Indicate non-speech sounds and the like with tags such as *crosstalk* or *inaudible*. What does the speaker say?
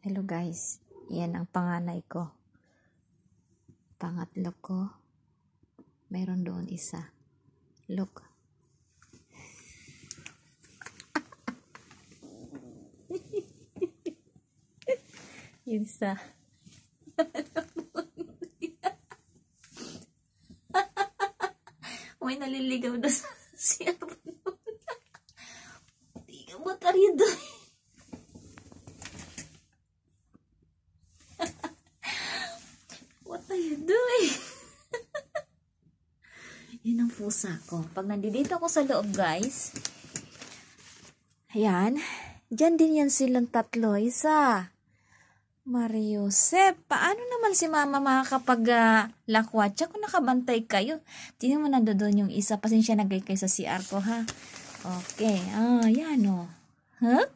Hello guys, yan ang panganay ko. Pangatlo ko, mayroon doon isa. Look. *laughs* Yun *laughs* sa. Uy, naliligaw na siya. Hindi ka ba tarido? Yun ang pusa ko. Pag nandito ako sa loob, guys, ayan, Diyan din yan silang tatlo. Isa, Mario, Sep, paano naman si mama makakapag ah, lakwatsa Uh, Tsaka nakabantay kayo. Tingnan mo na doon yung isa. Pasensya na kayo sa CR ko, ha? Okay. Ah, yan, Oh. Huh?